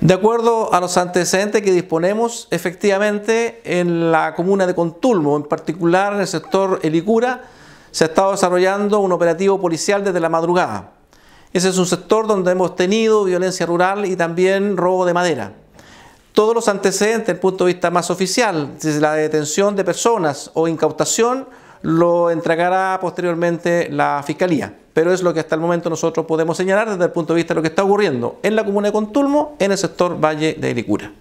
De acuerdo a los antecedentes que disponemos, efectivamente en la comuna de Contulmo, en particular en el sector Elicura, se ha estado desarrollando un operativo policial desde la madrugada. Ese es un sector donde hemos tenido violencia rural y también robo de madera. Todos los antecedentes desde el punto de vista más oficial, desde la detención de personas o incautación, lo entregará posteriormente la Fiscalía. Pero es lo que hasta el momento nosotros podemos señalar desde el punto de vista de lo que está ocurriendo en la comuna de Contulmo, en el sector Valle de Licura.